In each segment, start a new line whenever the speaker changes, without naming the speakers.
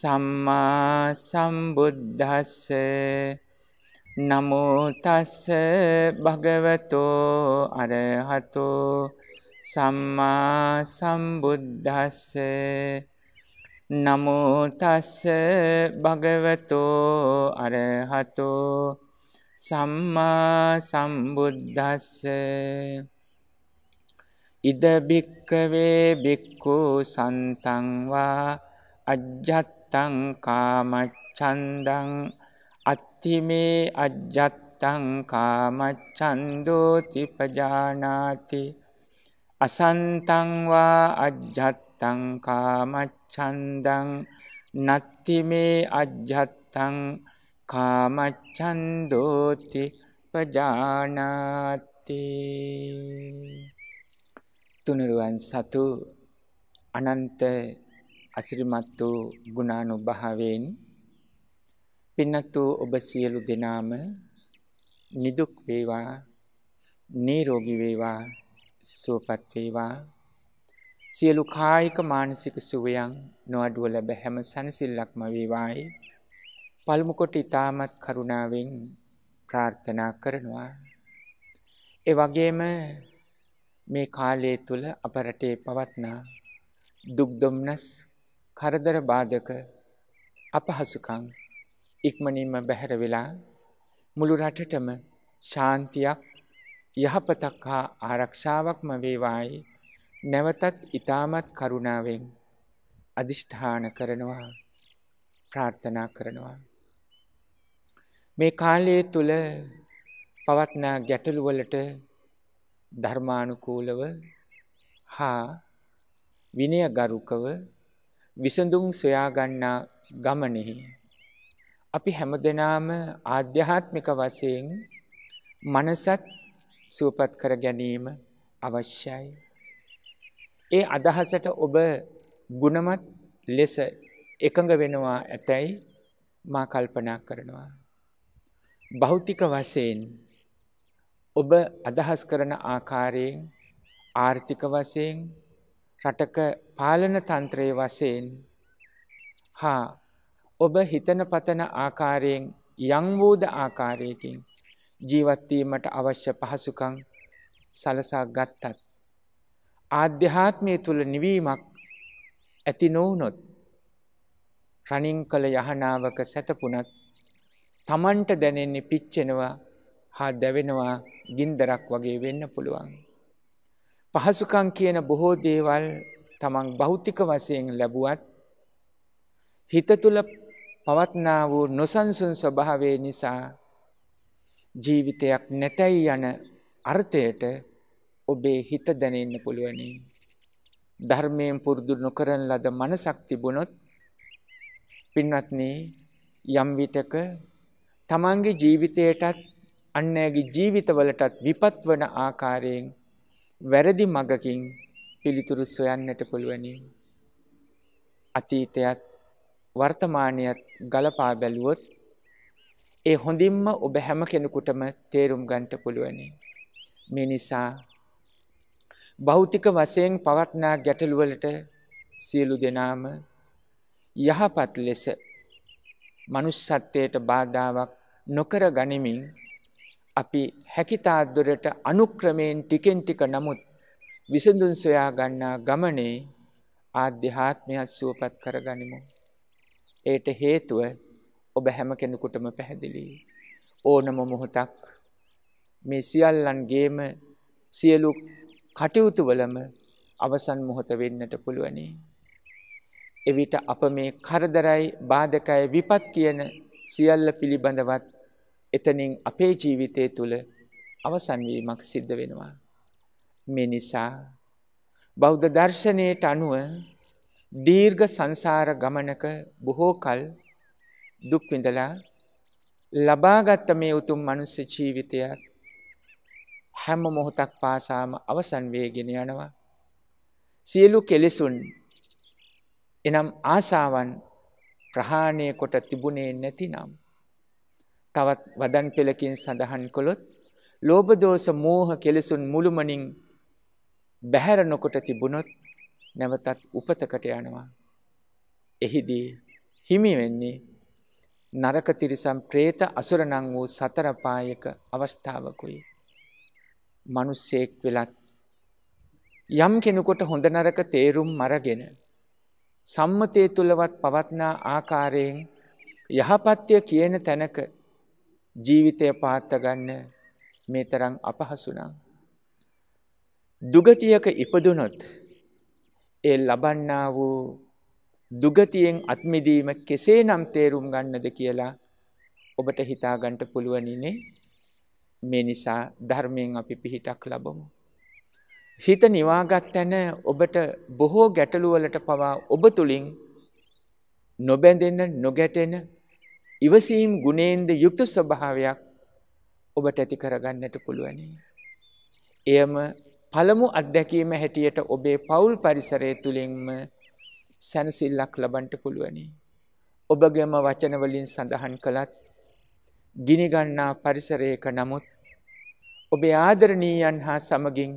සම්මා සම්බුද්ධස්ස නමෝ තස්ස භගවතෝ අරහතෝ සම්මා සම්බුද්ධස්ස නමෝ තස්ස භගවතෝ අරහතෝ සම්මා සම්බුද්ධස්ස ඉද භික්කවේ භික්ඛු සන්තං වා අජ්ජත් අජ්ජත්තං කාමච්ඡන්දං අත්තිමේ අජ්ජත්තං කාමච්ඡන්தோ තිපජානාති අසන්තං වා අජ්ජත්තං කාමච්ඡන්දං නත්තිමේ අජ්ජත්තං කාමච්ඡන්தோ තිපජානාති තුනුරුවන් සතු අනන්ත අසිරිමත් වූ ගුණානුභාවයෙන් පින්නත් වූ ඔබ සියලු දෙනාම නිදුක් වේවා නිරෝගී වේවා සුවපත් වේවා සියලු කායික මානසික සුවයන් නොඅඩුව ලැබ හැම සනසිල්ලක්ම වේවායි පළමු කොට ඊ타මත් කරුණාවෙන් ප්‍රාර්ථනා කරනවා ඒ වගේම මේ කාලය තුල අප රටේ පවත්නා දුක් දුම්නස් කරදර බාධක අපහසුකං ඉක්මනින්ම බැහැර වෙලා මුළු රටටම ශාන්තියක් යහපතක් හා ආරක්ෂාවක්ම වේවායි නැවතත් ඉතාමත් කරුණාවෙන් අධිෂ්ඨාන කරනවා ප්‍රාර්ථනා කරනවා. මේ කාලයේ තුළ පවත්නා ගැටළුවලට ධර්මානුකූලව හා විනය ගරුකව විසඳුම් සොයාගන්නා ගමනෙහි. අපි හැම දෙනාම ආධ්‍යාත්මික වසයෙන් මනසත් සූපත් කර ගැනීම අවශ්‍යයි. ඒ අදහසට ඔබ ගුණමත් ලෙස එකඟ වෙනවා ඇතැයි මා කල්පනා කරනවා. භෞතික වසයෙන් ඔබ අදහස් කරන ආකාරයෙන් ආර්ථික වසයෙන් රටක පාලන තන්ත්‍රයේ වසයෙන් හා ඔබ හිතන පතන ආකාරයෙන් යංවූද ආකාරයකින් ජීවත්වීමට අවශ්‍ය පහසුකං සලසා ගත්තත්. ආධ්‍යාත්මය තුළ නිවීමක් ඇති නොවනොත් රණින් කළ යහනාවක සැතපුනත් තමන්ට දැනෙන්නේ පිච්චෙනවා හා දැවෙනවා ගින්දරක් වගේ වෙන්න පුළුවන්. පහසුකම් කියන බොහෝ දේවල් තමන් භෞතික වසයෙන් ලැබුවත් හිත තුළ පවත්නා වූ නොසන්සුන් ස්වභාවේ නිසා ජීවිතයක් නැතැයි යන අර්ථයට ඔබේ හිත දැනෙන්න පුළුවනි. ධර්මයෙන් පුරුදු නොකරන ලද මනසක් තිබුණොත් පින්වත්නි යම් විටක තමන්ගේ ජීවිතයටත් අන්නෑගේ ජීවිතවලටත් විපත් වන ආකාරයෙන් වැරදි මගකින් පිළිතුරු සොයන්නට පුළුවනි. අතීතයත් වර්තමානයත් ගලපා බැලුවොත් ඒ හොඳින්ම ඔබ හැම කෙනෙකුටම තේරුම් ගන්ට පුළුවනි. මේ නිසා භෞතික වසයෙන් පවත්නා ගැටලුවලට සියලු දෙනාම යහපත් ලෙස මනුස්සත්වයට බාධාවක් නොකර ගනිමින් අපි හැකිතාත්දොරට අනුක්‍රමයෙන් ටිකෙන් ටික නමුත් විසඳුන් සොයා ගන්නා ගමනේ ආධ්‍යාත්මයක් සුවපත් කරගනිමු. ඒට හේතුව ඔබ හැම කෙනෙකුටම පැහැදිලි. ඕනම මොහොතක් මේ සියල්ලන්ගේම සියලු කටයුතුවලම අවසන් මොහොත වෙන්නට පුළුවනි. එවිට අප මේ කරදරයි බාධකයි විපත් කියන සියල්ල පිළිබඳවත් එතනින් අපේ ජීවිතය තුළ අවසන්වීමක් සිද්ධ වෙනවා. මේ නිසා බෞද්ධ දර්ශනයට අනුව දීර්ඝ සංසාර ගමනක බොහෝ කල් දුක් විඳලා ලබාගත් මේ උතුම් මනුස්ස ජීවිතයත් හැම මොහොතක් පාසාම අවසන් වේගෙන යනවා. සියලු කෙලෙසුන් එනම් ආසාවන් ප්‍රහාණය කොට තිබුණේ නැතිනම් තවත් වදන් පෙළකින් සඳහන් කළොත් ලෝභ දෝෂ මෝහ කෙලසුන් මුළුමනින් බැහැර නොකොට තිබුණොත් නැවතත් උපතකට යනවා. එහිදී හිමි වෙන්නේ නරක තිරිසන් പ്രേත අසුරණන් වූ සතර පායක අවස්ථාවකුයි. මිනිසෙක් වෙලත් යම් කෙනෙකුට හොඳ නරක තේරුම් මරගෙන සම්මතය තුලවත් පවත්නා ආකාරයෙන් යහපත්ය කියන තැනක ජීවිතය පාත්තගන්න මේ තරම් අපහසුනා. දුගතියක ඉපදුනොත් ඒ ලබන්නා වූ දුගතියෙන් අත්මිදීම කෙසේ නම් තේරුම් ගන්නද කියලා ඔබට හිතාගන්ට පුළුවනිනේ මේ නිසා ධර්මයෙන් අපි පිහිටක් ලබමු. හිත නිවාගත් තැන ඔබට බොහෝ ගැටලුවලට පවා ඔබ තුළින් නොබැඳෙන නොගැටෙන ඉවසීම් ගුණේන්ද යුක්ත ස්වභාවයක් ඔබට ඇති කරගන්නට පුළුවනි. එයම පළමු අත්දැකීම හැටියට ඔබේ පවුල් පරිසරය තුළින්ම සැනසිල්ලක් ලබන්ට පුළුවනි. ඔබගම වචනවලින් සඳහන් කළත් ගිනිගන්නා පරිසරයක නමුත් ඔබේ ආදරණීයන් හා සමගින්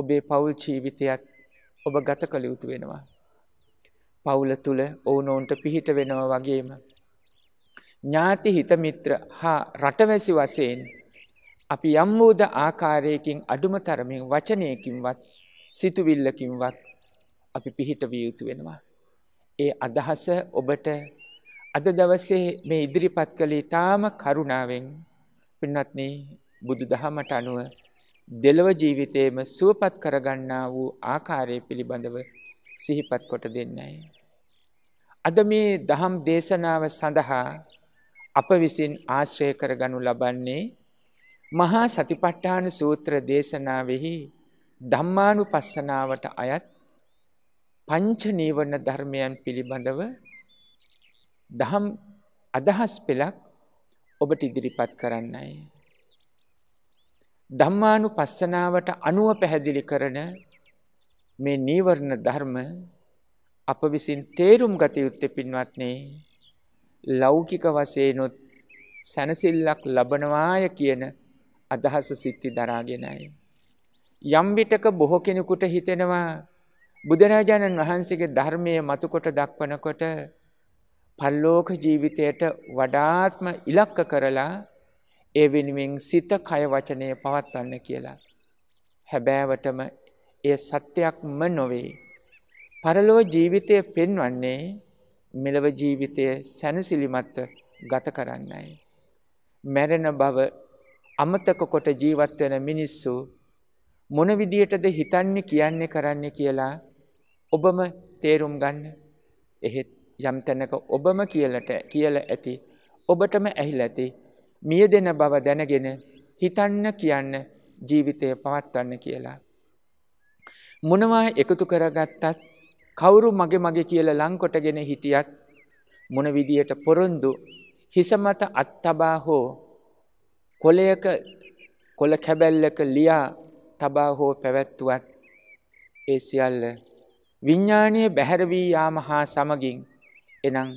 ඔබේ පවුල් ජීවිතයත් ඔබ ගත කළ යුතු වෙනවා. පවුල තුළ ඔවුනෝන්ට පිහිට වෙනව වගේම ඥාති හිතමිත්‍ර හා රටවැසි වසයෙන් අපි යම්වූද ආකාරයකින් අඩුම තරමින් වචනයකින්වත් සිතුවිල්ලකින්වත් අපි පිහිට විය යුතු වෙනවා. ඒ අදහස ඔබට අද දවසේ මේ ඉදිරිපත් කළේ තාම කරුණාවෙන් පින්නත්න බුදු දහමට අනුව දෙලව ජීවිතයේම සුවපත් කරගන්නා වූ ආකාරය පිළිබඳව සිහිපත් කොට දෙන්නයි. අද මේ දහම් දේශනාව සඳහා අප විසින් ආශ්‍රය කරගනු ලබන්නේ මහා සතිපට්ඨාන සූත්‍ර දේශනාවෙහි ධම්මානුපස්සනාවට අයත් පංච නීවරණ ධර්මයන් පිළිබඳව දහම් අදහස් පෙළක් ඔබට ඉදිරිපත් කරන්නයි. ධම්මානුපස්සනාවට අනුව පැහැදිලි කරන මේ නීවරණ ධර්ම අප විසින් තේරුම් ගත යුත්තේ පින්වත්නේ ලෞකික වශයෙන්ොත් සැනසෙල්ලක් ලබනවාය කියන අදහස සිත්ති දරාගෙනයි. යම් විටක බොහෝ කෙනෙකුට හිතෙනවා බුදුරජාණන් වහන්සේගේ ධර්මය මතුකොට දක්වනකොට පල්ලෝක ජීවිතයට වඩාත්ම ඉලක්ක කරලා ඒ වෙනුවෙන් සිත කය වචනය පවත්වන්න කියලා. හැබෑවටම එය සත්‍යයක්ම නොවේ. පරලෝ ජීවිතය පෙන්වන්නේ මෙලව ජීවිතය සැනසිලිමත්ත ගත කරන්නයි. මැරෙන බව අමතක කොට ජීවත්වන මිනිස්සු මොනවිදියටද හිතන්නේ කියන්නේ කරන්නේ කියලා ඔබම තේරුම් ගන්න එහෙත් යම්තැනක ඔබම කියලට කියල ඇති ඔබටම ඇහිල ඇති මිය දෙන බව දැනගෙන හිතන්න කියන්න ජීවිතය පවත්වන්න කියලා. මොනවා එකතු කරගත්තත් කවුරු මගේ මගේ කියල ලංකොටගෙන හිටියත් මොන විදියට පොරොන්දු හිසමත අත්තබා හෝ කොලයක කොල කැබැල්ලක ලියා තබා හෝ පැවැත්තුවත් ඒ සියල්ල විඤ්ඥානය බැහැරවී යාමහා සමගින් එනම්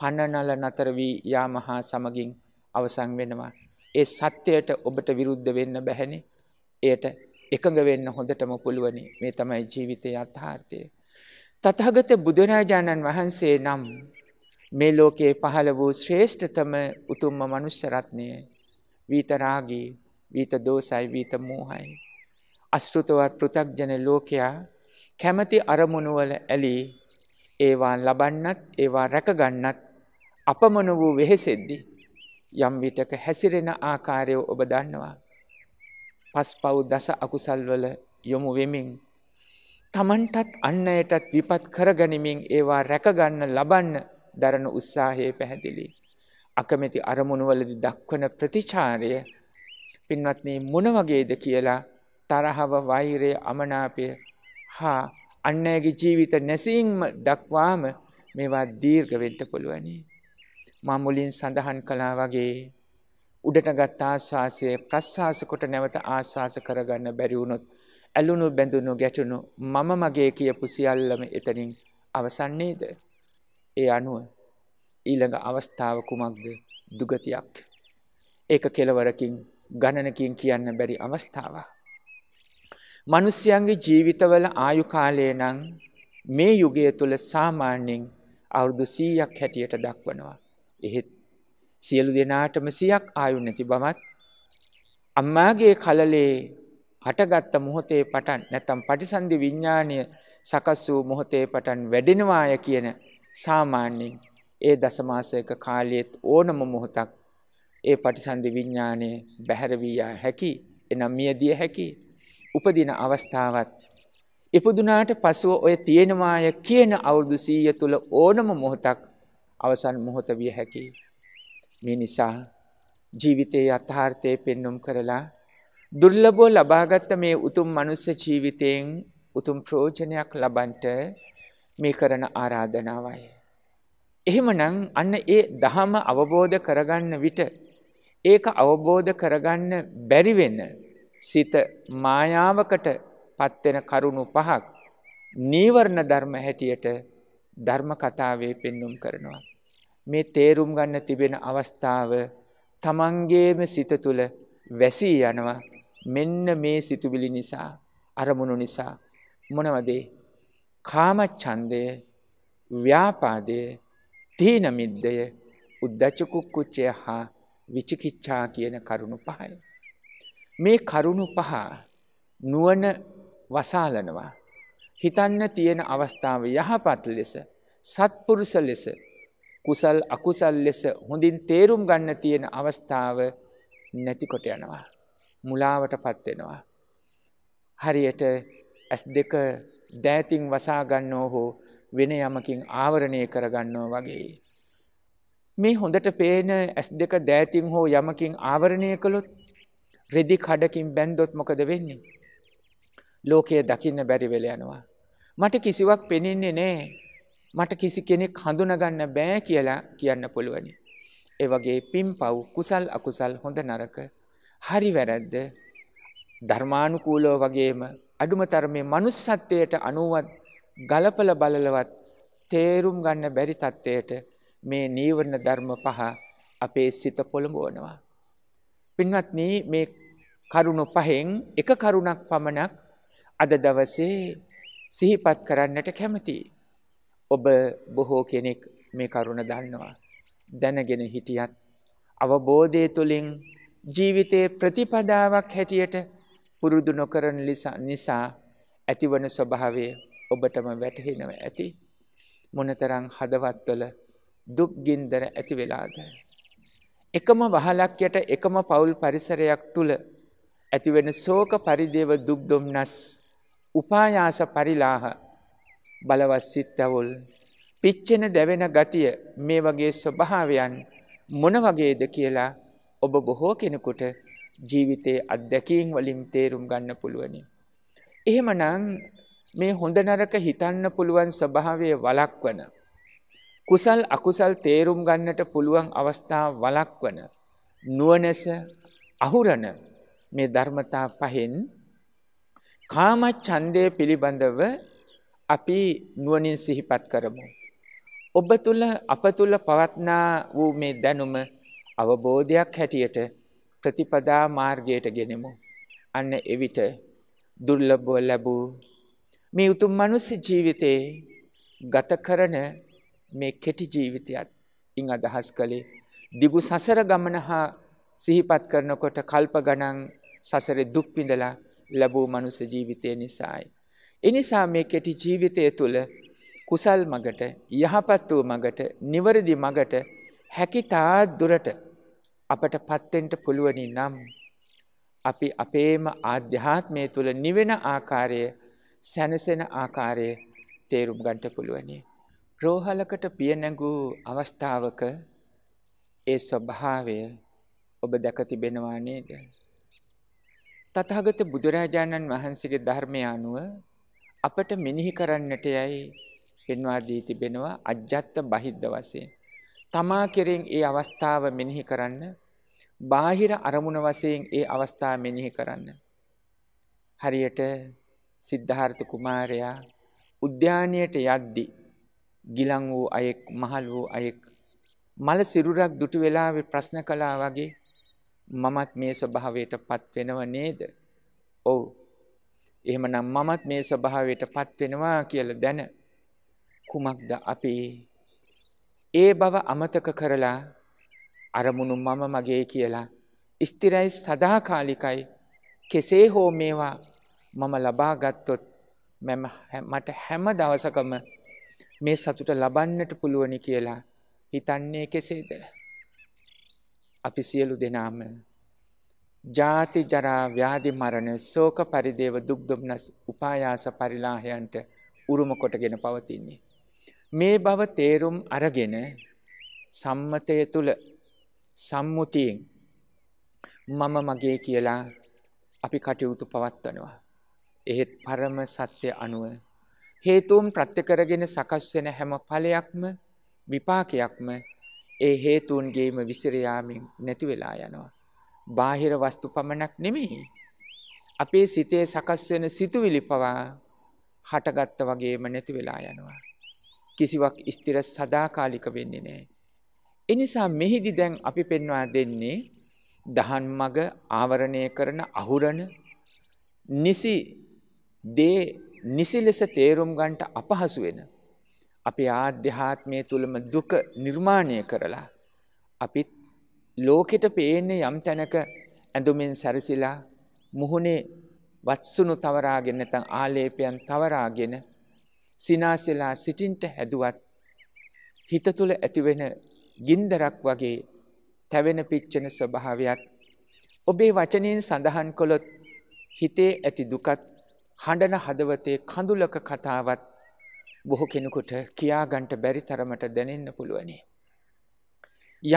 පණනල නතරවී යාමහා සමගින් අවසං වෙනවා. ඒ සත්‍යයට ඔබට විරුද්ධ වෙන්න බැහැනි එයට එකඟ වෙන්න හොඳටම පුළුවනි මේ තමයි ජීවිතය අත්හාර්ථය. තතහගත බුදුරජාණන් වහන්සේ නම් මේ ලෝකයේ පහළ වූ ශ්‍රේෂ්ඨතම උතුම්ම මනුෂ්‍යරත්නය වීතරාගී වීත දෝසයි වීත මෝහයි. අස්ෘතවත් පෘථක්ජන ලෝකයා කැමති අරමුණුවල ඇලී ඒවා ලබන්නත් ඒවා රැකගන්නත් අපමන වූ වෙහෙසෙද්දි. යම් විටක හැසිරෙන ආකාරයෝ ඔබ දන්නවා. පස් පව් දස අකුසල්වල යොමු වෙමින් තමන්ටත් අන්න අයටත් විපත් කරගනිමින් ඒවා රැකගන්න ලබන්න දරන උත්සාහයේ පැහැදිලි. අකමැති අරමුණුවලදි දක්වන ප්‍රතිචාරය පින්වත්නේ මොනවගේද කියලා තරහව වෛරය අමනාපය හා අන්න අයගේ ජීවිත නැසීම්ම දක්වාම මේවා දීර්ඝවෙඩ්ඩ පුළුවනි. මමුලින් සඳහන් කලා වගේ උඩටගත් ආශවාසය ප්‍රශ්වාසකොට නැවත ආශවාස කරගන්න බැරිවුණොත් ඇලුණු බැඳුණු ගැටුණු මම මගේ කියපු සියල්ලම එතනින් අවසන් නේද? ඒ අනුව ඊළඟ අවස්ථාව කුමක්ද? දුගතියක්. ඒක කෙලවරකින් ගණනකින් කියන්න බැරි අවස්ථාවක්. මිනිස්යන්ගේ ජීවිතවල ආයු කාලය නම් මේ යුගය තුල සාමාන්‍යයෙන් අවුරුදු 100ක් හැටියට දක්වනවා. එහෙත් සියලු දෙනාටම 100ක් ආයු නැති බවත් අම්මාගේ කලලේ හටගත්ත මොහොතේ පටන් නැත්තම් පටිසන්ධි විඥානය සකස් වූ මොහොතේ පටන් වැඩෙනවාය කියන සාමාන්‍යයෙන් ඒ දසමාසයක කාලයෙත් ඕනම මොහොතක් ඒ පටිසන්ධි විඥානය බැහැර වී යා හැකි එනම් මියදිය හැකි උපදින අවස්ථාවත් ඉපදුනාට පසුව ඔය තියෙනවාය කියන අවුරුදු 100 තුල ඕනම මොහොතක් අවසන් මොහොත විය හැකියි. මේ නිසා ජීවිතයේ යථාර්ථය පෙන්눔 කරලා දුර්ලභව ලබාගත් මේ උතුම් මනුස්ස ජීවිතයෙන් උතුම් ප්‍රෝජනයක් ලබන්ට මේ කරන ආරාධනාවයි. එහෙමනම් අන්න ඒ දහම අවබෝධ කරගන්න විට ඒක අවබෝධ කරගන්න බැරිවෙන්න සිත මායාවකට පත්වෙන කරුණු පහක් නීවරණ ධර්ම හැටියට ධර්ම කතාවේ පෙන්නුම් කරනවා. මේ තේරුම් ගන්න තිබෙන අවස්ථාව තමන්ගේම සිත තුළ වැසී යනවා මෙන්න මේ සිතුවිලි නිසා අරමුණු නිසා මොනවදේ කාමච්ඡන්දය ව්‍යාපාදය තීන මිද්දය උද්දච්ච කුක්කුච්චය හා විචිකිච්ඡා කියන කරුණු පහයි මේ කරුණු පහ නුවණ වසාලනවා හිතන්න තියෙන අවස්ථාව යහපත් ලෙස සත්පුරුෂ ලෙස කුසල් අකුසල් ලෙස හොඳින් තේරුම් ගන්න තියෙන අවස්ථාව නැතිකොට යනවා මුලාවට පත්වෙනවා. හරියට ඇස් දෙක දෑතින් වසාගන්නෝ හෝ වෙන යමකින් ආවරණය කරගන්නෝ වගේ. මේ හොඳට පේන ඇස් දෙක දෑතින් හෝ යමකින් ආවරණය කළොත් රෙදි කඩකින් බැන්දොත් මොකද වෙන්නේ. ලෝකය දකින්න බැරිවෙල යනවා. මට කිසිවක් පෙනෙන්නේ නෑ මට කිසි කෙනෙක් හඳුනගන්න බෑ කියලා කියන්න පුළුවනි. ඒවගේ පින් පව් කුසල් අකුසල් හොඳ නරක හරි වැරද්ද ධර්මානුකූලව වගේම අඩුම තරමේ manussත්වයට අනුවත් ගලපල බලලවත් තේරුම් ගන්න බැරි තත්ත්වයට මේ නීවරණ ධර්ම පහ අපේ සිත පොළඹවනවා. පින්වත්නි මේ කරුණු පහෙන් එක කරුණක් පමණක් අද දවසේ සිහිපත් කරන්නට කැමතියි. ඔබ බොහෝ කෙනෙක් මේ කරුණ දන්නවා. දැනගෙන හිටියත් අවබෝධය තුළින් ජීවිතයේ ප්‍රතිපදාවක් හැටියට පුරුදු නොකරන නිසා ඇතිවන ස්වභාවය ඔබටම වැටහෙනව ඇති මොනතරං හදවත්වල දුක්ගින්දර ඇති වෙලාද. එකම වහලක් යට එකම පවුල් පරිසරයක් තුළ ඇතිවෙන සෝක පරිදේව දුක්දොම්නස් උපායාස පරිලාහ බලවස්සිත්තවුල් පිච්චෙන දැවෙන ගතිය මේ වගේ ස්වභාවයන් මොන වගේද කියලා ඔබ බොහෝ කෙනෙකුට ජීවිතයේ අත්දැකීම් වලින් තේරුම් ගන්න පුළුවනි. එහෙමනම් මේ හොඳ නරක හිතන්න පුළුවන් ස්වභාවය වළක්වන කුසල් අකුසල් තේරුම් ගන්නට පුළුවන් අවස්ථා වළක්වන නුවණැස අහුරන මේ ධර්මතා පහෙන් කාම ඡන්දය පිළිබඳව අපි නුවණින් සිහිපත් කරමු ඔබ තුල අප තුල පවත්නා වූ මේ දැනුම අවබෝධයක් හැටියට ප්‍රතිපදා මාර්ගයට ගෙනෙමු. අන්න එවිට දුර්ලභව ලැබූ මේ උතුම් මනුස්ස ජීවිතේ ගත කරන මේ කෙටි ජීවිතයත් ඉන් අදහස් කළේ දිගු සසර ගමන හා සිහිපත් කරනකොට කල්ප ගණන් සසරේ දුක් විඳලා ලැබූ මනුස්ස ජීවිතය නිසායි. එනිසා මේ කෙටි ජීවිතය තුළ කුසල් මගට යහපත් වූ මගට නිවැරදි මගට හැකිතා දුරට අපට පත්තෙන්ට පුළුවනි නම් අපි අපේම ආධ්‍යාත්මය තුළ නිවෙන ආකාරය සැනසෙන ආකාරය තේරුම් ගන්ට පුළුවනි. රෝහලකට පියනැගූ අවස්ථාවක ඒ ස්වභාවය ඔබ දැකතිබෙනවා නේද. තතහගත බුදුරාජාණන් වහන්සේගේ ධර්මය අනුව අපට මිනිහි කරන්නට යයි පෙන්වාදී තිබෙනවා අජ්‍යත්ත බහිද්ධ වසේ. තමා කෙරෙන් ඒ අවස්ථාව මෙනෙහි කරන්න බාහිර අරමුණ වසයෙන් ඒ අවස්ථා මෙනෙහි කරන්න. හරියට සිද්ධාර්ථ කුමාරයා උද්‍යානයට යද්දි ගිලං වූ අයෙක් මහල් වූ අයෙක් මල සිරුරක් දුටු වෙලාව ප්‍රශ්න කලා වගේ මමත් මේ ස්වභාවයට පත් වෙනව නේද. ඔවු එහෙමනම් මමත් මේ ස්වභාවයට පත් වෙනවා කියල දැන කුමක්ද අපේ ඒ බව අමතක කරලා අරමුණු මම මගේ කියලා ස්තිරයි සදාකාලිකයි කෙසේ හෝ මේවා මම ලබාගත්තොත් මැම මට හැම දවසකම මේ සතුට ලබන්නට පුළුවනි කියලා හිතන්නේ කෙසේද. අපි සියලු දෙනාම ජාති ජරා ව්‍යාධි මරණ සෝක පරිදේව දුක්දුම්නස් උපායාස පරිලාහයන්ට උරුම කොටගෙන පවතින්නේ. මේ බව තේරුම් අරගෙන සම්මතය තුළ සම්මුතියෙන් මම මගේ කියලා අපි කටයුතු පවත්වනවා. එහෙත් පරම සත්‍ය අනුව හේතුම් ප්‍රත්‍යකරගෙන සකස් වෙන හැම ඵලයක්ම විපාකයක්ම ඒ හේතුන්ගේම විසිර යාමෙන් නැති වෙලා යනවා. බාහිර වස්තු පමණක් නෙමෙයි. අපේ සිතේ සකස් වෙන සිතුවිලි පවා හටගත්ත වගේම නැති වෙලා යනවා. කිසිවක් ස්තිර සදාකාලික වෙන්නේ නෑ. එනිසා මෙහිදි දැන් අපි පෙන්වා දෙන්නේ දහන් මග ආවරණය කරන අහුරණ නිසි දේ නිසි ලෙස තේරුම් ගන්ට අපහසු වෙන. අපි ආධ්‍යාත්මය තුළම දුක නිර්මාණය කරලා අපිත් ලෝකෙට පේන්නේ යම් තැනක ඇඳුමින් සැරසිලා මුහුණේ වත්සුණු තවරාගෙන තන් ආලේපයන් තවරාගෙන සිනාසෙලා සිටින්ට හැදුවත් හිත තුළ ඇතිවෙන ගින්දරක් වගේ තැවෙන පිච්චෙන ස්වභාවයක් ඔබේ වචනයෙන් සඳහන් කොළොත් හිතේ ඇති දුකත් හඬන හදවතේ කඳුලක කතාවත් බොහෝ කෙනෙකුට කියාගන්ට බැරි තරමට දැනෙන්න පුළුවනි.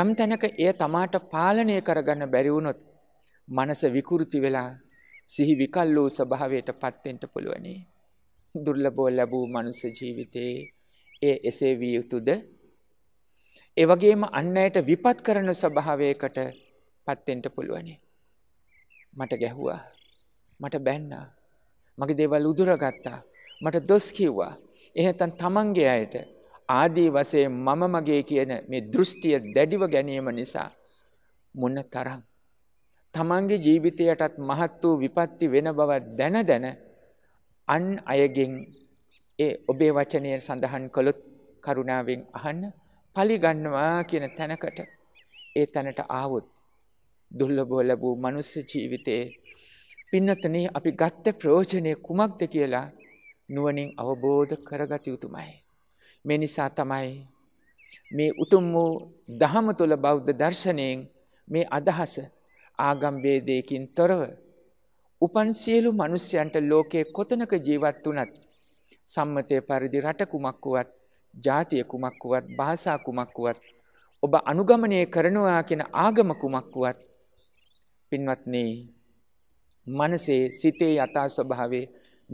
යම් තැනක එය තමාට පාලනය කරගන්න බැරිවුණොත් මනස විකෘති වෙලා සිහි විකල් වූ ස්වභාවයට පත්තෙන්ට පුළුවනේ. දුර්ලභව ලැබූ මනුස්ස ජීවිතයේ ඒ එසේ විය යුතුද? ඒ වගේම අන් අයට විපත් කරන ස්වභාවයකට පත් වෙන්න පුළුවනි. මට ගැහුවා. මට බැන්නා. මගේ දේවල් උදුරගත්තා. මට දොස් කිව්වා. එහෙනම් තමන්ගේ අයට ආදී වශයෙන් මම මගේ කියන මේ දෘෂ්ටිය දැඩිව ගැනීම නිසා මොන තරම් තමන්ගේ ජීවිතයටත් මහත් වූ විපත්ති වෙන බව දැන දැන අන් අයගෙන් ඒ ඔබේ වචනය සඳහන් කළොත් කරුණාවෙන් අහන්න පලිගන්නවා කියන තැනකට ඒ තැනට ආවුත් දුල්ලබෝ ලැබූ මනුස්ස ජීවිතයේ පින්නතනේ අපි ගත්ත ප්‍රෝජනය කුමක්ද කියලා නුවනින් අවබෝධ කරගත යුතුමයි. මේ නිසා තමයි මේ උතුම් වූ දහම තුළ බෞද්ධ දර්ශනයෙන් මේ අදහස ආගම්බේදයකින් තොරව උපන් සියලු මිනිසයන්ට ලෝකේ කොතනක ජීවත් වුණත් සම්මතය පරිදි රට කුමක් වුවත් ජාතිය කුමක් වුවත් භාෂා කුමක් වුවත් ඔබ අනුගමනය කරනවා කියන ආගම කුමක් වුවත් පින්වත්නි මනසේ සිතේ යථා ස්වභාවයේ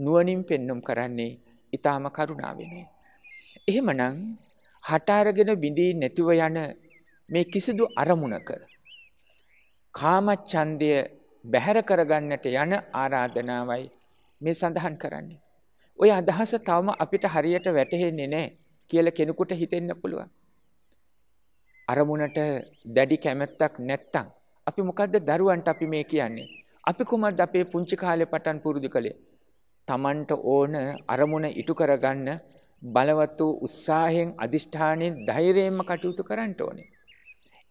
නුවණින් පෙන්눔 කරන්නේ ඊටාම කරුණාවෙනි. එහෙමනම් හට අරගෙන බිඳී නැතිව යන මේ කිසිදු අරමුණක කාම ඡන්දය බැහැර කරගන්නට යන ආරාධනාවයි මේ සඳහන් කරන්නේ. ඔය අදහස තවම අපිට හරියට වැටහෙන්නේ නෑ කියල කෙනෙකුට හිතෙන්න පුළුවන්. අරමුණට දැඩි කැමැත්තක් නැත්තං. අපි මොකක්ද දරුවන්ට අපි මේ කියන්නේ. අපි කුමත් අපේ පුංචි කාලෙ පටන් පුරුදු කළේ. තමන්ට ඕන අරමුණ ඉටු කරගන්න බලවත් වූ උත්සාහෙන් අධිෂ්ඨානයෙන් ධෛර්යයෙන්ම කටයුතු කරන්න ඕනේ.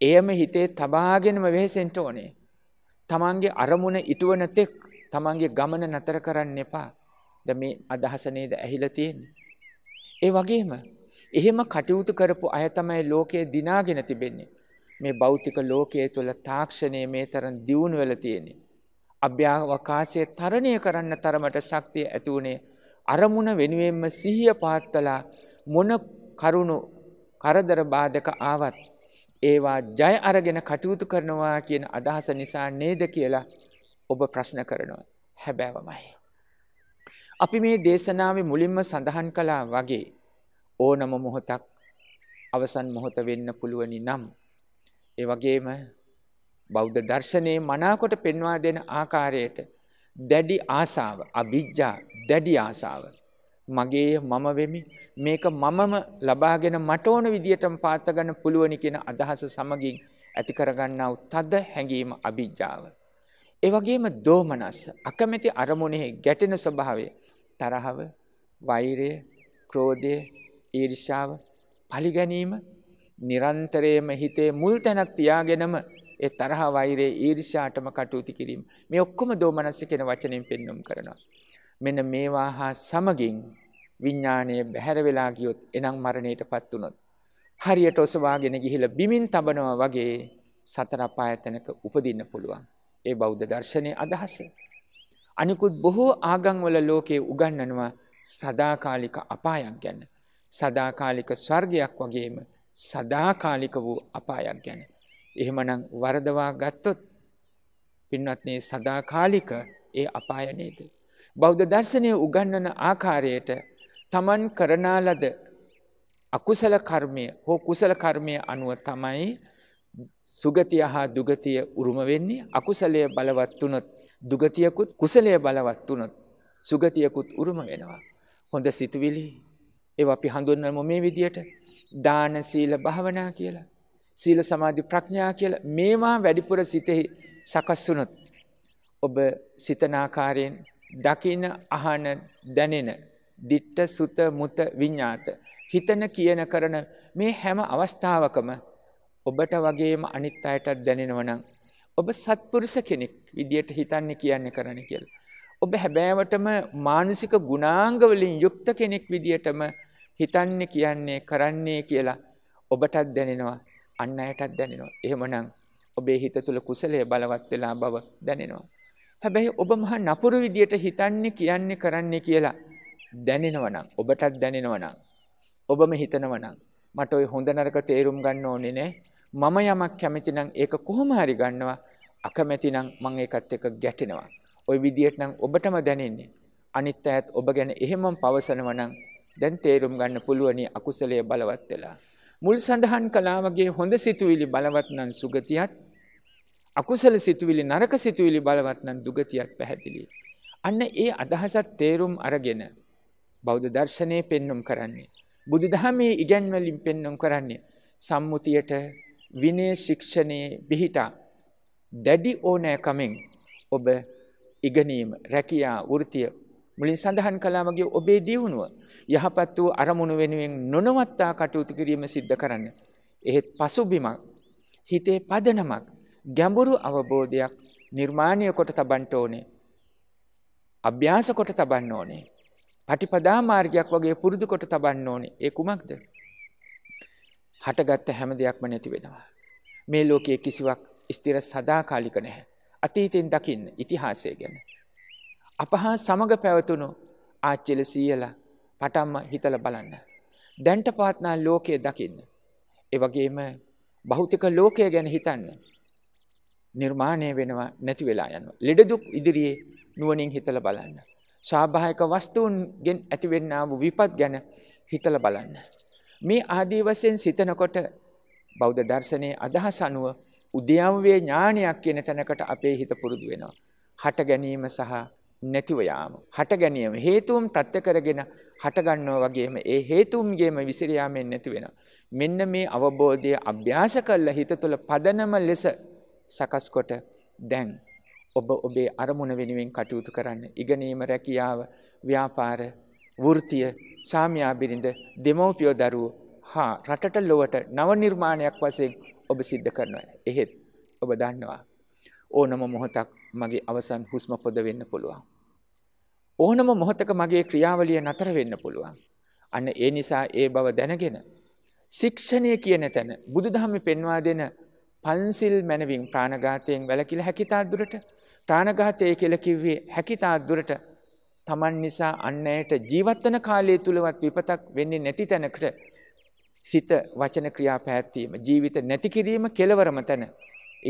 එයම හිතේ තබාගෙනම වෙහෙසෙන්ට ඕනේ. තමන්ගේ අරමුණ ඉටුවන තෙක් තමන්ගේ ගමන නතර කරන්න එපා ද මේ අදහසනේද ඇහිල තියෙන. ඒ වගේම එහෙම කටයුතු කරපු අය තමයි ලෝකයේ දිනාගෙන තිබෙන්නේ. මේ බෞතික ලෝකයේ තුළ තාක්ෂණය මේ තරන් දියුණු වෙල තියෙනෙ. අභ්‍යාවකාශය තරණය කරන්න තරමට ශක්තිය ඇතිවුණේ අරමුණ වෙනුවෙන්ම සිහිය පාත්තලා මොන කරුණු කරදර බාධක ආවත් ඒවා ජය අරගෙන කටයුතු කරනවා කියන අදහස නිසා නේද කියලා ඔබ ප්‍රශ්න කරනවා හැබෑවමයි. අපි මේ දේශනාව මුලින්ම සඳහන් කලා වගේ ඕනම මොහොතක් අවසන් මොහොත වෙන්න පුළුවනි නම්. ඒ වගේම බෞද්ධ දර්ශනයේ මනාකොට පෙන්වා දෙන ආකාරයට දැඩි ආසාාව අභිජ්ජා දැඩි ආසාාව මගේ මම වෙමි මේක මමම ලබාගෙන මට ඕන විදියටම පාත්තගන්න පුළුවනි කියෙන අදහස සමගින් ඇති කරගන්නාව තද හැඟීම අභිජ්ජාව. එවගේම දෝමනස් අකමැති අරමුණෙහි ගැටෙන ස්වභාවය තරහව වෛරය ක්‍රෝධය ඊර්ෂාව පලිගැනීම නිරන්තරයම හිතේ මුල් තැනක් තියාගෙනම ඒ තරහ වෛරයේ ඊර්ෂාටම කටයුතු කිරීම මේ ඔක්කොම දෝමනස්ස කෙන වචනයෙන් පෙන්නුම් කරනවා. මෙන්න මේවා හා සමගින් විඤ්ඥානය බැහැර වෙලා ගියොත් එනම් මරණයට පත්වනොත්. හරියට ඔසවාගෙන ගිහිල බිමින් තබනවා වගේ සතරපායතනක උපදින්න පුළුවන්. ඒ බෞද්ධ දර්ශනය අදහසේ. අනිකුත් බොහෝ ආගංවල ලෝකයේ උගන්නනවා සදාකාලික අපායක් ගැන. සදාකාලික ස්වර්ගයක් වගේම සදාකාලික වූ අපායක් ගැන. එහෙමනම් වරදවා ගත්තොත් පින්වත්නේ සදාකාලික ඒ අපායනේද. බෞද්ධ දර්ශනය උගන්නන ආකාරයට තමන් කරනාලද අකුසල කර්මය හෝ කුසල කර්මය අනුව තමයි සුගතිය හා දුගතිය උරුම වෙන්නේ අකුසලය බලවත් වුනොත් දුගතියකුත් කුසලය බලවත් වුනොත් සුගතියකුත් උරුම වෙනවා. හොඳ සිතුවිලි ඒ අපි හඳුන්වම මේ විදියට දාන සීල භාවනා කියලා සීල සමාධි ප්‍රඥා කියලා මේවා වැඩිපුර සිතෙහි සකස් වුනොත් ඔබ සිතනාකාරයෙන් දකින අහන දැනෙන දිට්ට සුත මුත විඤ්ඥාත හිතන කියන කරන මේ හැම අවස්ථාවකම ඔබට වගේම අනිත් අයටත් දැනෙනවනං. ඔබ සත්පුරුස කෙනෙක් විදියට හිතන්න කියන්න කරන කියල්. ඔබ හැබෑවටම මානසික ගුණාංගවලින් යුක්ත කෙනෙක් විදියටම හිතන්න කියන්නේ කරන්නේ කියලා ඔබටත් දැනෙනවා අන්න අයටත් දැනෙනවා. එහෙමනං ඔබේ හිත තුළ කුසලය බලවත් වෙලා බව දැනෙනවා. හැබැයි ඔබ මහ නපුරු විදියට හිතන්නේ කියන්නේ කරන්නේ කියලා දැනෙනවනම් ඔබටත් දැනෙනවනම් ඔබම හිතනවනම් මට ওই හොඳ නරක තේරුම් ගන්න ඕනේ නෑ මම යමක් කැමති නම් ඒක කොහොම හරි ගන්නවා අකමැති නම් මම ඒකත් එක්ක ගැටෙනවා ওই විදියට නම් ඔබටම දැනෙන්නේ අනිත් අයත් ඔබ ගැන එහෙමම පවසනවා නම් දැන් තේරුම් ගන්න පුළුවනි අකුසලයේ බලවත් වෙලා මුල් සඳහන් කලාවගේ හොඳ සිතුවිලි බලවත් නම් සුගතියත් අකුසල සිතුවිලි නරක සිතුවිලි බලවත්නන් දුගතියක් පැහැදිලි. අන්න ඒ අදහසත් තේරුම් අරගෙන බෞද්ධ දර්ශනය පෙන්නුම් කරන්නේ. බුදු දහමේ ඉගැන්වලින් පෙන්නුම් කරන්නේ සම්මුතියට විනය ශික්ෂණයේ බිහිතා දැඩි ඕනෑකමෙන් ඔබ ඉගනීම රැකියා වෘතිය මුලින් සඳහන් කලාමගේ ඔබේ දියුණුව යහපත් වූ අරමුණු වෙනුවෙන් නොනවත්තා කටයුතු කිරීම සිද්ධ කරන්න. එහෙත් පසුබිමක් හිතේ පදනමක් ගැඹුරු අවබෝධයක් නිර්මාණය කොට තබන්ට ඕනේ. අභ්‍යාස කොට තබන්න ඕනේ. පටිපදා මාර්ගයක් වගේ පුරුදු කොට තබන්න ඕනේ ඒ කුමක්ද. හටගත්ත හැම දෙයක්ම නැති වෙනවා. මේ ලෝකයේ කිසිවක් ස්තිර සදාකාලික නැහැ. අතීතෙන් දකින්න ඉතිහාසය ගැන. අප හා සමඟ පැවතුණු ආච්චල සීයලා පටම්ම හිතල බලන්න. දැන්ට පාත්නා ලෝකය දකින්න. එවගේම භෞතික ලෝකය ගැන හිතන්න. නිර්මාණය වෙනවා නැති වෙලා යනවා. ලෙඩ දුක් ඉදිරියේ නුවණින් හිතලා බලන්න. ස්වාභාවික වස්තුන්ගෙන් ඇතිවෙනා වූ විපත් ගැන හිතලා බලන්න. මේ ආදී වශයෙන් සිතනකොට බෞද්ධ දර්ශනයේ අදහස අනුව උද්‍යාමවේ ඥානයක් කියන තැනකට අපේ හිත පුරුදු වෙනවා. හට ගැනීම සහ නැතිව යාම. හට ගැනීම හේතුම් ප්‍රත්‍ය කරගෙන හටගන්නවා වගේම ඒ හේතුම්ගේම විසිර යාමෙන් නැති වෙනවා. මෙන්න මේ අවබෝධය අභ්‍යාස කළ හිත තුළ පදනම ලෙස සකස්කොට දැන් ඔබ ඔබේ අරමුණ වෙනුවෙන් කටයුතු කරන්න ඉගෙනීම රැකියාව ව්‍යාපාර වෘතිය සාමයාබිරිඳ දෙමවපියෝ දරුවෝ හා රටට ලොවට නව නිර්මාණයක් වසයෙන් ඔබ සිද්ධ කරනවා. එහෙත් ඔබ දන්නවා. ඕනම මොහොතක් මගේ අවසන් හුස්ම පොද වෙන්න පුළුවන්. ඕනම මොහොතක මගේ ක්‍රියාවලිය නතර වෙන්න පුළුවන්. අන්න ඒ නිසා ඒ බව දැනගෙන. ශික්ෂණය කියන තැන බුදුදහම පෙන්වා දෙන පන්සිල් මැනවින් ප්‍රාණඝාතයෙන් වැලකිල හැකිතාදුරට ප්‍රාණඝාතය කියල කිව්වේ හැකිතාදුරට තමන් නිසා අන්න ඇයට ජීවත්වන කාලය තුළවත් විපතක් වෙන්නේ නැති තැනකට සිත වචන ක්‍රියා පැත්වීම ජීවිත නැතිකිරීම කෙලවරම තැන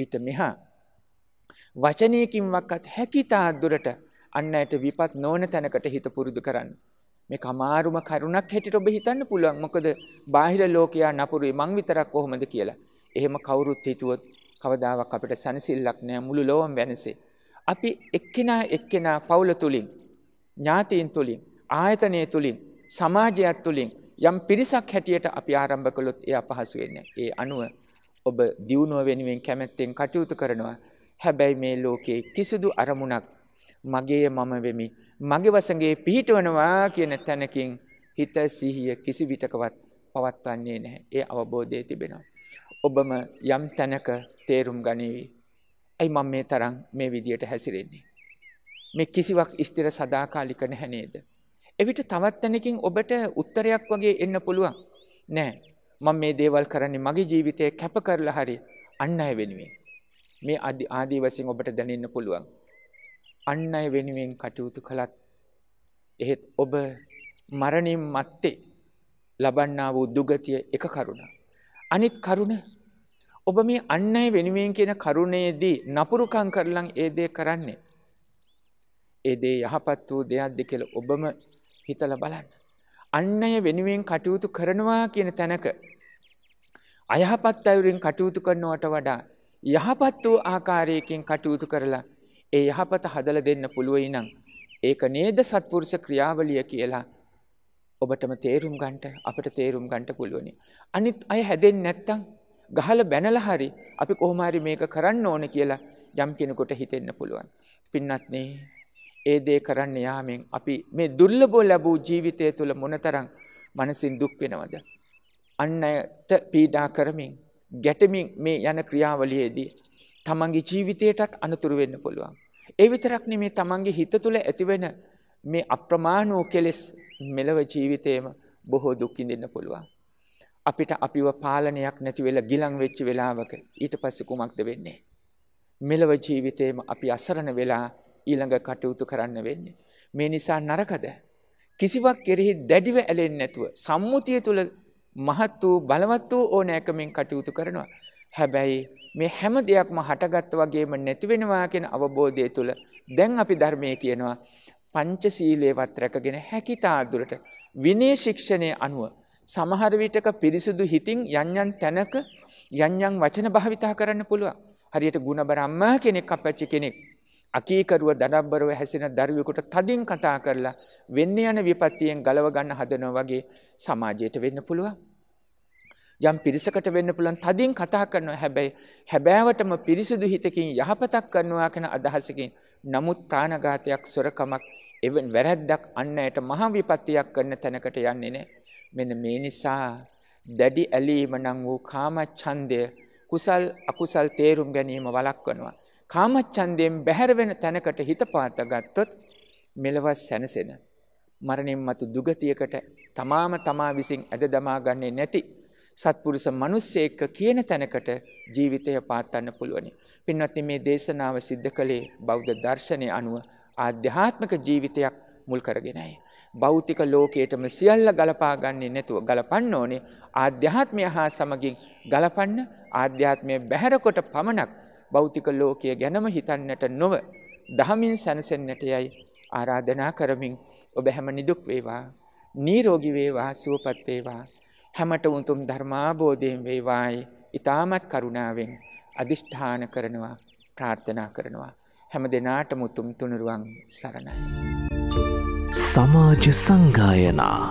ඊට මෙහා. වචනයකින් වක්කත් හැකිතාදුරට අන්න ඇයට විපත් නෝන තැනකට හිත පුරුදු කරන්න. මේ කමාරුම කරුණක් හැටිට ඔබ හිතන්න පුළුවන් මොකද බාහිර ලෝකයා නපුරුවේ මං විතරක් කොහොමද කියලා. එහෙම කවුරුත් හිතුවොත් කවදාවක් අපිට සැනසිල්ලක් නෑ මුළු ලොවම වෙනසේ. අපි එක්කෙනා එක්කෙනා පවුල තුලින් ඥාතීන් තුලින් ආයතනය තුලින් සමාජයත් තුලින් යම් පිරිසක් හැටියට අපි ආරම්භ කළොත් ඒ අපහසු වෙන්නේ. ඒ අනුව ඔබ දියුණුව වෙනුවෙන් කැමැත්තෙන් කටයුතු කරනවා. හැබැයි මේ ලෝකේ කිසිදු අරමුණක් මගේ මම වෙමි මගේ වසගේ පිහිටවනවා කියන තැනකින් හිත සිහිය කිසි විටකවත් පවත්වන්නේ නැහැ. ඒ අවබෝධය තිබෙනවා. ඔබම යම් තැනක තේරුම් ගනීවී. ඇයි මං මේ තරම් මේ විදියට හැසිරෙන්නේ. මේ කිසිවක් ස්තිර සදාකාලික නැහැනේද. එවිට තවත් තැනකින් ඔබට උත්තරයක් වගේ එන්න පුළුවන්. නෑ මං මේ දේවල් කරන්නේ මගේ ජීවිතය කැප කරලා හරි අන්න අය වෙනුවෙන්. මේ අධි ආදී වසින් ඔබට දැනන්න පුළුවන්. අන්න අය වෙනුවෙන් කටයුතු කළත් එහෙත් ඔබ මරණින් මත්තේ ලබන්නා වූ දුගතිය එක කරුණා. අනිත් කරුණ ඔබ මේ අන්න අය වෙනුවෙන් කියන කරුණයේදී නපුරුකං කරලං ඒදේ කරන්නේ. ඒදේ යහපත් වූ දෙයක් දෙකෙල ඔබම හිතල බලන්න. අන්න අය වෙනුවෙන් කටයුතු කරනවා කියන තැනක. අයහපත් අයුරින් කටයුතු කරනවට වඩා යහපත් වූ ආකාරයකින් කටයුතු කරලා ඒ යහපත හදල දෙන්න පුළුවයි නම් ඒක නේද සත්පුරුෂ ක්‍රියාවලිය කියලා ඔබටම තේරුම් ගන්ට අපට තේරුම් ගන්ට පුළුවනි. අනිත් අය හැදෙන් නැත්තං ගහල බැනල හරි අපි කොහොමාරි මේක කරන්න ඕන කියලා යම් කෙනකොට හිතෙන්න පුළුවන්. පින්නත්නේ ඒ දේ කරන්න යාමෙන් අපි මේ දුල්ලබෝ ලැබූ ජීවිතය තුළ මොනතරං මනසින් දුක් වෙනවද. අන්න අයට පීඩා කරමින් ගැටමින් මේ යන ක්‍රියාවලියේදී. තමන්ගේ ජීවිතයටත් අනතුරු වෙන්න පුළුවන්. ඒ විතරක්නේ මේ තමන්ගේ හිත තුළ ඇතිවෙන මේ අප්‍රමාණෝ කෙලෙස් මෙලව ජීවිතේම බොහෝ දුක්කිඳන්න පුළුවන්. අපිට අපිව පාලනයක් නැති වෙලා ගිලන් වෙච්ච වෙලාවක ඊට පස්සේ කුමක්ද වෙන්නේ. මෙලව ජීවිතේම අපි අසරණ වෙලා ඊළඟ කටයුතු කරන්න වෙන්නේ. මේ නිසා නරකද. කිසිවක් කෙරෙහි දැඩිව ඇලෙන් නැතුව සම්මුතිය තුළ මහත් වූ බලවත් වූ ඕනෑකමින් කටයුතු කරනවා. හැබැයි මේ හැම දෙයක්ම හටගත්ත වගේම නැතිවෙනවා කියෙන අවබෝධය තුළ දැන් අපි ධර්මය කියනවා පංචසීලේවත් රැකගෙන හැකිතාදුරට විනේ ශික්ෂණය අනුව සමහර විටක පිරිසුදු හිතින් යන්යන් තැනක යන්යන් වචන භාවිතා කරන්න පුළුවන්. හරියට ගුණබරම්මා කෙනෙක් අපච්චි කෙනෙක්. අකීකරුව දඩබ්බරව හැසෙන දරුවෙකුට තදින් කතා කරලා වෙන්න යන විපත්තියෙන් ගලව ගන්න හදනව වගේ සමාජයට වෙන්න පුළුවන්. යම් පිරිසකට වෙන්න පුළන් තදින් කතා කරනවා හැබැයි හැබෑවටම පිරිසිදු හිතකින් යහපතක් කරනවා කෙන අදහසකින් නමුත් ප්‍රාණඝාතයක් සොරකමක් එවන් වැරැද්දක් අන්න ඇයට මහා විපත්තියක් කරන තැනකට යන්නේ නැහැ. මෙන්න මේ නිසා දැඩි ඇලීම නම් වූ කාමච්ඡන්දය කුසල් අකුසල් තේරුම් ගැනීම වළක්වනවා. කාමච්ඡන්දයෙන් බැහැර වෙන තැනකට හිත පාතගත්තොත් මෙලව සැනසෙන මරණින් මතු දුගතියකට තමාම තමා විසින් ඇද දමා ගන්නේ නැති සත්පුරුෂ මිනිස්සෙක්ක කියන තැනකට ජීවිතය පාත්තන්න පුළුවනි. පින්වත්නි මේ දේශනාව සිද්ධ කළේ බෞද්ධ දර්ශනය අනුව ආධ්‍යාත්මක ජීවිතයක් මුල් කරගෙනයි. භෞතික ලෝකයටම සියල්ල ගලපා ගන්නේ නැතුව ගලපන්න ඕනේ ආධ්‍යාත්මය හා සමගින් ගලපන්න ආධ්‍යාත්මය බැහැරකොට පමණක් භෞතික ලෝකය ගැනම හිතන්නට නොව දහමින් සැනසෙන්නට යයි ආරාධනා කරමින් ඔබ හැම නිදුක් වේවා නීරෝගි වේවා සුවපත් වේවා හැමට උතුම් ධර්මාබෝධයෙන් වේවායි ඉතාමත් කරුණාවෙන් අධිෂ්ඨාන කරනවා ප්‍රාර්ථනා කරනවා. හැම දෙනාට මුතුම් තුනුරුවන් සරණයි. සමාජ සංගායනා